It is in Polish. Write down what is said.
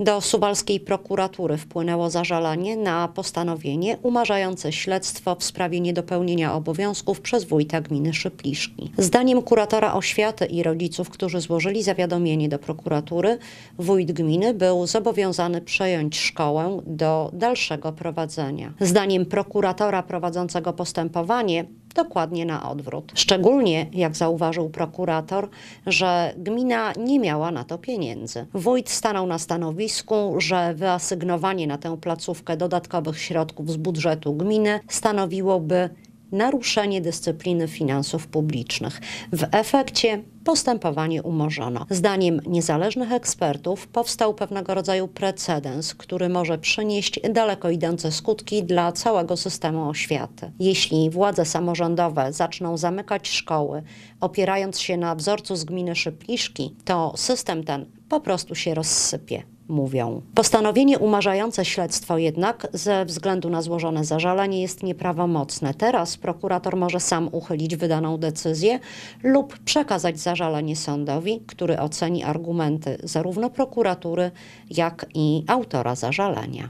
Do suwalskiej prokuratury wpłynęło zażalanie na postanowienie umarzające śledztwo w sprawie niedopełnienia obowiązków przez wójta gminy Szypliszki. Zdaniem kuratora oświaty i rodziców, którzy złożyli zawiadomienie do prokuratury, wójt gminy był zobowiązany przejąć szkołę do dalszego prowadzenia. Zdaniem prokuratora prowadzącego postępowanie dokładnie na odwrót. Szczególnie, jak zauważył prokurator, że gmina nie miała na to pieniędzy. Wójt stanął na stanowisku, że wyasygnowanie na tę placówkę dodatkowych środków z budżetu gminy stanowiłoby naruszenie dyscypliny finansów publicznych. W efekcie postępowanie umorzono. Zdaniem niezależnych ekspertów powstał pewnego rodzaju precedens, który może przynieść daleko idące skutki dla całego systemu oświaty. Jeśli władze samorządowe zaczną zamykać szkoły, opierając się na wzorcu z gminy Szypliszki, to system ten po prostu się rozsypie mówią. Postanowienie umarzające śledztwo jednak ze względu na złożone zażalenie jest nieprawomocne. Teraz prokurator może sam uchylić wydaną decyzję lub przekazać zażalenie sądowi, który oceni argumenty zarówno prokuratury, jak i autora zażalenia.